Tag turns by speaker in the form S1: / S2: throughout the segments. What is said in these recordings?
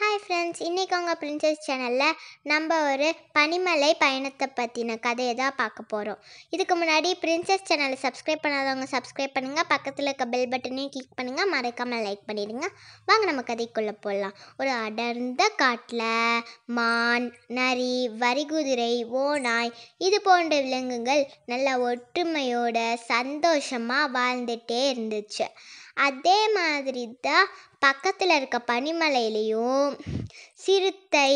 S1: hi friends இன்றைக்கி உங்கள் princess சேனலில் நம்ம ஒரு பனிமலை பயணத்தை பற்றின கதையை தான் பார்க்க போகிறோம் இதுக்கு முன்னாடி பிரின்சஸ் சேனலை சப்ஸ்கிரைப் பண்ணாதவங்க சப்ஸ்கிரைப் பண்ணுங்கள் பக்கத்தில் இருக்க பெல் பட்டனையும் கிளிக் பண்ணுங்கள் மறக்காமல் லைக் பண்ணிடுங்க வாங்க நம்ம கதைக்குள்ளே போடலாம் ஒரு அடர்ந்த காட்டில் மான் நரி வரிகுதிரை ஓநாய் இது போன்ற விலங்குகள் நல்ல ஒற்றுமையோட சந்தோஷமாக வாழ்ந்துகிட்டே இருந்துச்சு அதே மாதிரி தான் பக்கத்தில் இருக்க பனிமலையிலையும் சிறுத்தை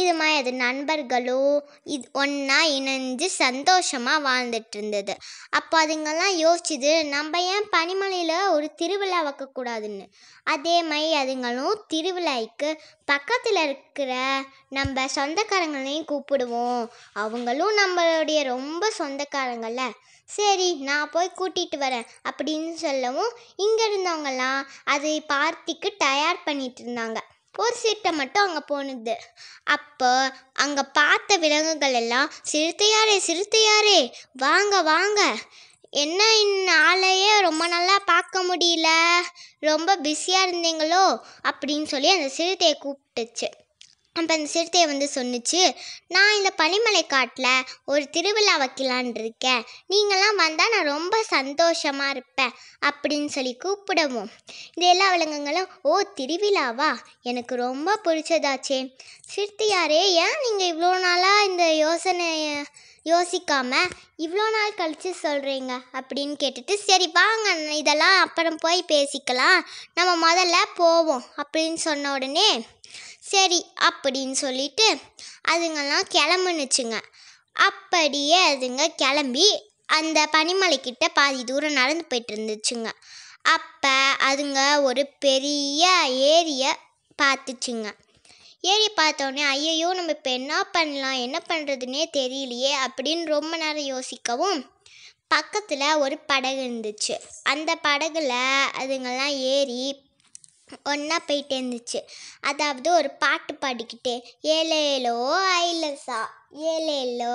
S1: இது மாதிரி அது நண்பர்களோ இது ஒன்றா இணைஞ்சு சந்தோஷமாக வாழ்ந்துட்டு இருந்தது அப்போ அதுங்கெல்லாம் யோசிச்சுது நம்ம ஏன் பனிமலையில் ஒரு திருவிழா வைக்கக்கூடாதுன்னு அதே மாதிரி அதுங்களும் திருவிழாய்க்கு பக்கத்தில் இருக்கிற நம்ம சொந்தக்காரங்களையும் கூப்பிடுவோம் அவங்களும் நம்மளுடைய ரொம்ப சொந்தக்காரங்கள்ல சரி நான் போய் கூட்டிகிட்டு வரேன் அப்படின்னு சொல்லவும் இங்கே இருந்தவங்கலாம் அதை பார்ட்டிக்கு தயார் பண்ணிகிட்டு இருந்தாங்க ஒரு சீட்டை மட்டும் அங்கே போனது அப்போ அங்கே பார்த்த விலங்குகள் எல்லாம் சிறுத்தையாரே சிறுத்தையாரே வாங்க வாங்க என்ன இந்நாளையே ரொம்ப நல்லா பார்க்க முடியல ரொம்ப பிஸியாக இருந்தீங்களோ அப்படின்னு சொல்லி அந்த சிறுத்தையை கூப்பிட்டுச்சு அப்போ அந்த சிறுத்தை வந்து சொன்னிச்சு நான் இந்த பனிமலை காட்டில் ஒரு திருவிழா வைக்கலான் இருக்கேன் நீங்களாம் வந்தால் நான் ரொம்ப சந்தோஷமாக இருப்பேன் அப்படின்னு சொல்லி கூப்பிடவும் இது எல்லா விலங்குகளும் ஓ திருவிழாவா எனக்கு ரொம்ப பிடிச்சதாச்சே சிறுத்தையாரே ஏன் நீங்கள் இவ்வளோ நாளாக இந்த யோசனையை யோசிக்காமல் இவ்வளோ நாள் கழித்து சொல்கிறீங்க அப்படின்னு கேட்டுட்டு சரி வாங்க இதெல்லாம் அப்புறம் போய் பேசிக்கலாம் நம்ம முதல்ல போவோம் அப்படின்னு சொன்ன உடனே சரி அப்படின்னு சொல்லிட்டு அதுங்கெல்லாம் கிளம்புனுச்சுங்க அப்படியே அதுங்க கிளம்பி அந்த பனிமலைக்கிட்ட பாதி தூரம் நடந்து போயிட்டு இருந்துச்சுங்க அப்போ அதுங்க ஒரு பெரிய ஏரியை பார்த்துச்சுங்க ஏறி பார்த்தோன்னே ஐயையோ நம்ம இப்போ என்ன பண்ணலாம் என்ன பண்ணுறதுனே தெரியலையே அப்படின்னு ரொம்ப நேரம் யோசிக்கவும் பக்கத்தில் ஒரு படகு இருந்துச்சு அந்த படகுல அதுங்கெல்லாம் ஏறி ஒன்றா போயிட்டே இருந்துச்சு அதாவது ஒரு பாட்டு பாடிக்கிட்டே ஏலேலோ ஐலசா ஏலேலோ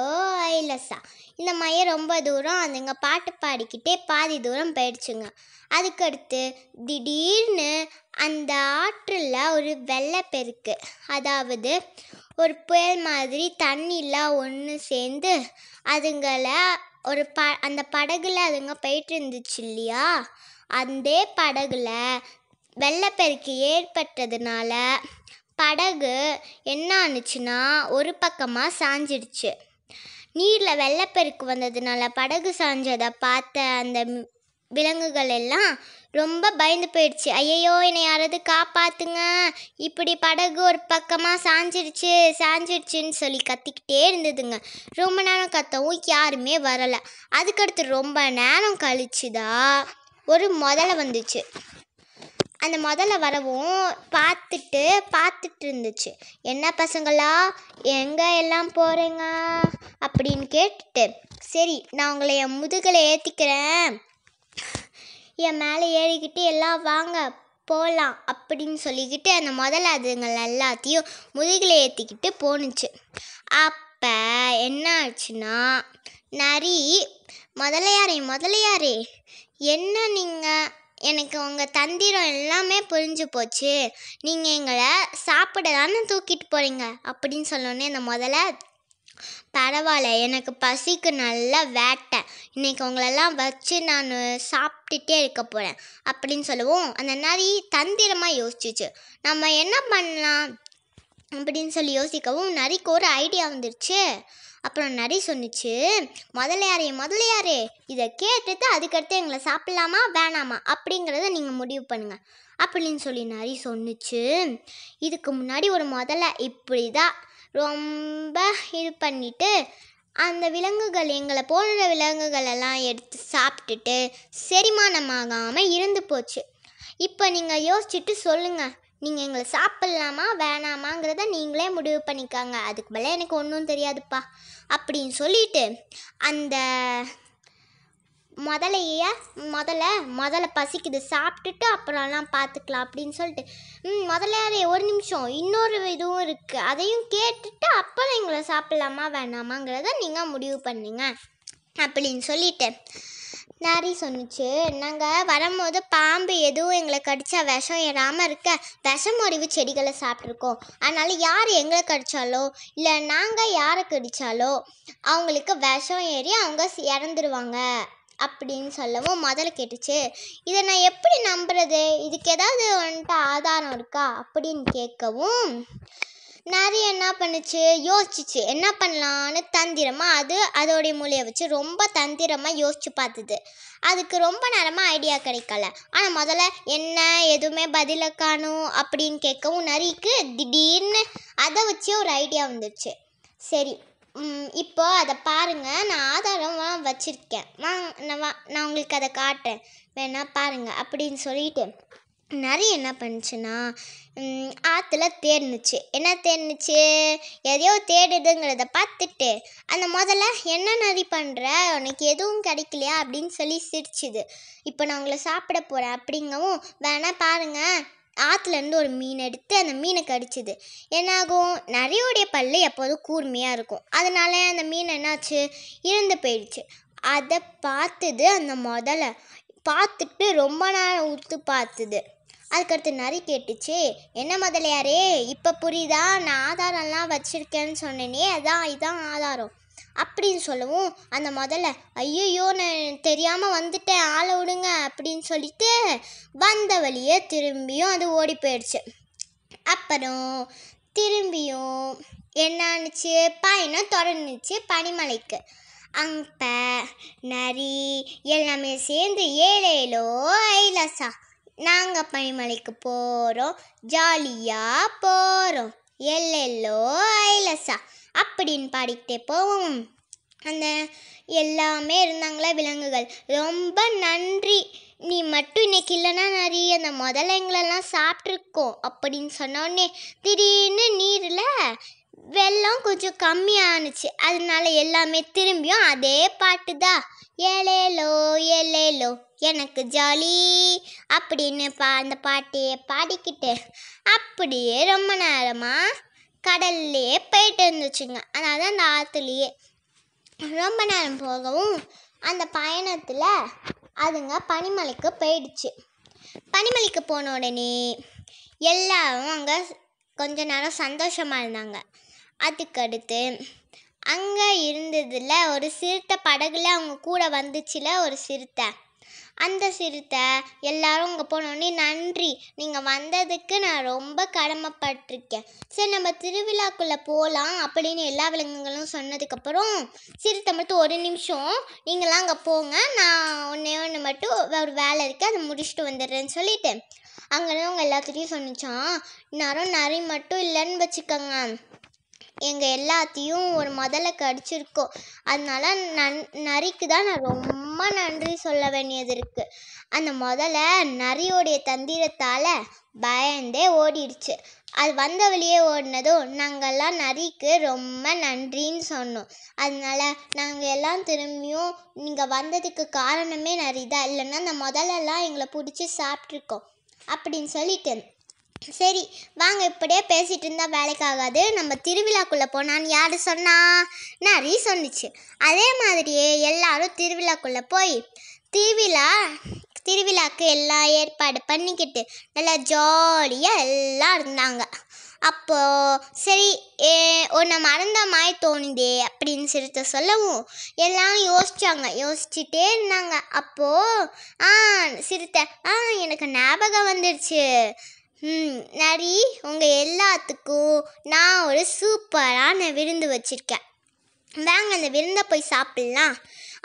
S1: ஐலசா இந்த மாதிரி ரொம்ப தூரம் அதுங்க பாட்டு பாடிக்கிட்டே பாதி தூரம் போயிடுச்சுங்க அதுக்கடுத்து திடீர்னு அந்த ஆற்றில் ஒரு பெருக்கு அதாவது ஒரு புயல் மாதிரி தண்ணிலாம் ஒன்று சேர்ந்து அதுங்களை ஒரு ப அந்த படகுல அதுங்க போயிட்டு இருந்துச்சு இல்லையா அந்த படகுல வெள்ளப்பெருக்கு ஏற்பட்டதுனால படகு என்ன ஆணுச்சுன்னா ஒரு பக்கமாக சாஞ்சிடுச்சு நீரில் வெள்ளப்பெருக்கு வந்ததுனால படகு சாஞ்சதை பார்த்த அந்த விலங்குகள் எல்லாம் ரொம்ப பயந்து போயிடுச்சு ஐயையோ என்னை யாராவது காப்பாத்துங்க இப்படி படகு ஒரு பக்கமாக சாஞ்சிருச்சு சாஞ்சிருச்சுன்னு சொல்லி கத்திக்கிட்டே இருந்ததுங்க ரொம்ப நேரம் கத்தவும் யாருமே வரலை அதுக்கடுத்து ரொம்ப நேரம் கழிச்சுதான் ஒரு முதல வந்துச்சு அந்த முதல்ல வரவும் பார்த்துட்டு பார்த்துட்டு இருந்துச்சு என்ன பசங்களா எங்கே எல்லாம் போகிறீங்க அப்படின்னு கேட்டுட்டு சரி நான் உங்களை என் முதுகில் ஏற்றிக்கிறேன் என் மேலே ஏறிக்கிட்டு எல்லாம் வாங்க போகலாம் அப்படின்னு சொல்லிக்கிட்டு அந்த முதல்ல அதுங்கள் எல்லாத்தையும் முதுகில் ஏற்றிக்கிட்டு போணுச்சு அப்போ என்ன ஆச்சுன்னா நரி முதலையாரே முதலையாரே என்ன நீங்கள் எனக்கு உங்கள் தந்திரம் எல்லாமே புரிஞ்சு போச்சு நீங்கள் எங்களை சாப்பிட தானே தூக்கிட்டு போகிறீங்க அப்படின்னு சொன்னோடனே இந்த முதல்ல பரவாயில்ல எனக்கு பசிக்கு நல்லா வேட்டை இன்றைக்கி உங்களெல்லாம் வச்சு நான் சாப்பிட்டுட்டே இருக்க போகிறேன் அப்படின்னு சொல்லுவோம் அந்த மாதிரி தந்திரமாக யோசிச்சிச்சு நம்ம என்ன பண்ணலாம் அப்படின்னு சொல்லி யோசிக்கவும் நரிக்கு ஒரு ஐடியா வந்துருச்சு அப்புறம் நரி சொன்னிச்சு முதலையாரே முதலையாரே இதை கேட்டுட்டு அதுக்கடுத்து எங்களை சாப்பிட்லாமா வேணாமா அப்படிங்கிறத நீங்கள் முடிவு பண்ணுங்கள் அப்படின்னு சொல்லி நரி சொன்னிச்சு இதுக்கு முன்னாடி ஒரு முதல்ல இப்படி தான் ரொம்ப இது பண்ணிவிட்டு அந்த விலங்குகள் எங்களை விலங்குகள் விலங்குகளெல்லாம் எடுத்து சாப்பிட்டுட்டு செரிமானமாகாமல் இருந்து போச்சு இப்போ நீங்கள் யோசிச்சுட்டு சொல்லுங்கள் நீங்கள் எங்களை சாப்பிட்லாமா வேணாமாங்கிறத நீங்களே முடிவு பண்ணிக்காங்க அதுக்கு மேலே எனக்கு ஒன்றும் தெரியாதுப்பா அப்படின்னு சொல்லிட்டு அந்த முதலையே முதல்ல முதல்ல பசிக்குது சாப்பிட்டுட்டு அப்புறம்லாம் பார்த்துக்கலாம் அப்படின்னு சொல்லிட்டு ம் முதலையாரே ஒரு நிமிஷம் இன்னொரு இதுவும் இருக்குது அதையும் கேட்டுட்டு அப்புறம் எங்களை சாப்பிட்லாமா வேணாமாங்கிறத நீங்கள் முடிவு பண்ணுங்க அப்படின்னு சொல்லிட்டு நாரி சொன்னிச்சு நாங்கள் வரும்போது பாம்பு எதுவும் எங்களை கடிச்சா விஷம் ஏறாமல் இருக்க விஷம் அறிவு செடிகளை சாப்பிட்ருக்கோம் அதனால் யார் எங்களை கடித்தாலோ இல்லை நாங்கள் யாரை கடித்தாலோ அவங்களுக்கு விஷம் ஏறி அவங்க இறந்துருவாங்க அப்படின்னு சொல்லவும் முதல்ல கேட்டுச்சு இதை நான் எப்படி நம்புறது இதுக்கு ஏதாவது வந்துட்டு ஆதாரம் இருக்கா அப்படின்னு கேட்கவும் நிறைய என்ன பண்ணுச்சு யோசிச்சிச்சு என்ன பண்ணலான்னு தந்திரமாக அது அதோடைய மூலையை வச்சு ரொம்ப தந்திரமாக யோசிச்சு பார்த்துது அதுக்கு ரொம்ப நேரமாக ஐடியா கிடைக்கல ஆனால் முதல்ல என்ன எதுவுமே பதிலை காணும் அப்படின்னு கேட்கவும் நரிக்கு திடீர்னு அதை வச்சே ஒரு ஐடியா வந்துடுச்சு சரி இப்போ அதை பாருங்கள் நான் ஆதாரமாக வச்சுருக்கேன் வாங்க நான் வா நான் உங்களுக்கு அதை காட்டுறேன் வேணா பாருங்கள் அப்படின்னு சொல்லிட்டு நரி என்ன பண்ணுச்சுன்னா ஆற்றுல தேடுனுச்சு என்ன தேடினுச்சு எதையோ தேடுதுங்கிறத பார்த்துட்டு அந்த முதல்ல என்ன நரி பண்ணுற உனக்கு எதுவும் கிடைக்கலையா அப்படின்னு சொல்லி சிரிச்சுது இப்போ நான் உங்களை சாப்பிட போகிறேன் அப்படிங்கவும் வேணா பாருங்கள் ஆற்றுலேருந்து ஒரு மீன் எடுத்து அந்த மீனை கடிச்சிது என்னாகும் நரியோடைய பல்லு எப்போதும் கூர்மையாக இருக்கும் அதனால அந்த மீன் என்னாச்சு இறந்து போயிடுச்சு அதை பார்த்தது அந்த முதல்ல பார்த்துட்டு ரொம்ப நேரம் உத்து பார்த்துது அதுக்கடுத்து நரி கேட்டுச்சு என்ன முதலியாரே இப்போ புரியுதா நான் ஆதாரம்லாம் வச்சுருக்கேன்னு சொன்னேனே அதான் இதுதான் ஆதாரம் அப்படின்னு சொல்லவும் அந்த முதல்ல ஐயோ நான் தெரியாமல் வந்துட்டேன் ஆளை விடுங்க அப்படின்னு சொல்லிட்டு வந்த வழியே திரும்பியும் அது ஓடி போயிடுச்சு அப்புறம் திரும்பியும் என்னான்னுச்சு பயணம் தொடர்ந்துச்சு பனிமலைக்கு அங்க நரி எல்லாமே சேர்ந்து ஏழேலோ ஐலசா நாங்கள் பனிமலைக்கு போகிறோம் ஜாலியாக போகிறோம் எல்லெல்லோ ஐலசா அப்படின்னு பாடிக்கிட்டே போவோம் அந்த எல்லாமே இருந்தாங்களா விலங்குகள் ரொம்ப நன்றி நீ மட்டும் இன்னைக்கு இல்லைன்னா நிறைய அந்த முதலைங்களெல்லாம் சாப்பிட்ருக்கோம் அப்படின்னு சொன்னோடனே திடீர்னு நீரில் வெள்ளம் கொஞ்சம் கம்மியானுச்சு அதனால எல்லாமே திரும்பியும் அதே பாட்டு தான் ஏலேலோ ஏலேலோ எனக்கு ஜாலி அப்படின்னு பா அந்த பாட்டையே பாடிக்கிட்டு அப்படியே ரொம்ப நேரமாக கடல்லையே போயிட்டு இருந்துச்சுங்க அதாவது அந்த ஆற்றுலையே ரொம்ப நேரம் போகவும் அந்த பயணத்தில் அதுங்க பனிமலைக்கு போயிடுச்சு பனிமலைக்கு போன உடனே எல்லாரும் அங்கே கொஞ்ச நேரம் சந்தோஷமாக இருந்தாங்க அதுக்கடுத்து அங்கே இருந்ததில் ஒரு சிறுத்தை படகுல அவங்க கூட வந்துச்சுல ஒரு சிறுத்தை அந்த சிறுத்தை எல்லாரும் அங்கே போனோடனே நன்றி நீங்கள் வந்ததுக்கு நான் ரொம்ப கடமைப்பட்டிருக்கேன் சரி நம்ம திருவிழாக்குள்ளே போகலாம் அப்படின்னு எல்லா விலங்குகளும் சொன்னதுக்கப்புறம் சிறுத்தை மட்டும் ஒரு நிமிஷம் நீங்களாம் அங்கே போங்க நான் ஒன்றே ஒன்று மட்டும் ஒரு வேலை இருக்குது அதை முடிச்சுட்டு வந்துடுறேன்னு சொல்லிட்டு அங்கேருந்து அவங்க எல்லாத்துலேயும் சொன்னிச்சான் நேரம் நரி மட்டும் இல்லைன்னு வச்சுக்கோங்க எங்கள் எல்லாத்தையும் ஒரு முதல்ல கடிச்சிருக்கோம் அதனால நன் நரிக்கு தான் நான் ரொம்ப நன்றி சொல்ல வேண்டியது இருக்குது அந்த முதல்ல நரியோடைய தந்திரத்தால் பயந்தே ஓடிடுச்சு அது வந்த வழியே ஓடினதும் நாங்கள்லாம் நரிக்கு ரொம்ப நன்றின்னு சொன்னோம் அதனால் நாங்கள் எல்லாம் திரும்பியும் நீங்கள் வந்ததுக்கு காரணமே நரி தான் இல்லைன்னா அந்த முதலெல்லாம் எங்களை பிடிச்சி சாப்பிட்ருக்கோம் அப்படின்னு சொல்லிட்டு சரி வாங்க இப்படியே பேசிகிட்டு இருந்தால் வேலைக்கு ஆகாது நம்ம திருவிழாக்குள்ளே போனான்னு யார் சொன்னா ரீ சொன்னிச்சு அதே மாதிரியே எல்லாரும் திருவிழாக்குள்ளே போய் திருவிழா திருவிழாக்கு எல்லா ஏற்பாடு பண்ணிக்கிட்டு நல்லா ஜாலியாக எல்லாம் இருந்தாங்க அப்போது சரி உன்னை மறந்த மாதிரி தோணுதே அப்படின்னு சிரித்த சொல்லவும் எல்லாம் யோசித்தாங்க யோசிச்சுட்டே இருந்தாங்க அப்போது ஆ சிரித்த ஆ எனக்கு ஞாபகம் வந்துடுச்சு நரி உங்கள் எல்லாத்துக்கும் நான் ஒரு சூப்பரான விருந்து வச்சுருக்கேன் வாங்க அந்த விருந்தை போய் சாப்பிட்லாம்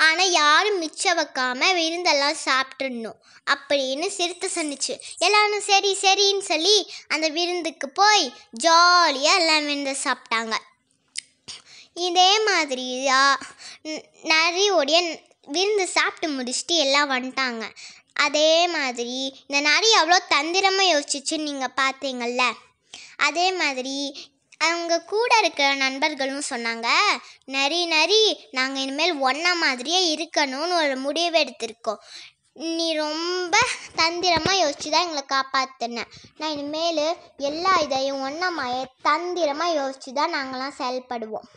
S1: ஆனால் யாரும் மிச்சம் வைக்காமல் விருந்தெல்லாம் சாப்பிட்டுடணும் அப்படின்னு சிறுத்தை சொன்னிச்சு எல்லாரும் சரி சரின்னு சொல்லி அந்த விருந்துக்கு போய் ஜாலியாக எல்லாம் விருந்தை சாப்பிட்டாங்க இதே மாதிரி தான் நிறையோடைய விருந்து சாப்பிட்டு முடிச்சுட்டு எல்லாம் வந்துட்டாங்க அதே மாதிரி இந்த நரி அவ்வளோ தந்திரமாக யோசிச்சுன்னு நீங்கள் பார்த்தீங்கள்ல அதே மாதிரி அவங்க கூட இருக்கிற நண்பர்களும் சொன்னாங்க நரி நரி நாங்கள் இனிமேல் ஒன்றா மாதிரியே இருக்கணும்னு ஒரு முடிவு எடுத்திருக்கோம் நீ ரொம்ப தந்திரமாக யோசிச்சு தான் எங்களை காப்பாற்றின நான் இனிமேல் எல்லா இதையும் மாய தந்திரமாக யோசிச்சு தான் நாங்களாம் செயல்படுவோம்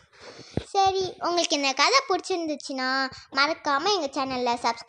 S1: சரி உங்களுக்கு இந்த கதை பிடிச்சிருந்துச்சுன்னா மறக்காமல் எங்கள் சேனலில் சப்ஸ்கிரைப்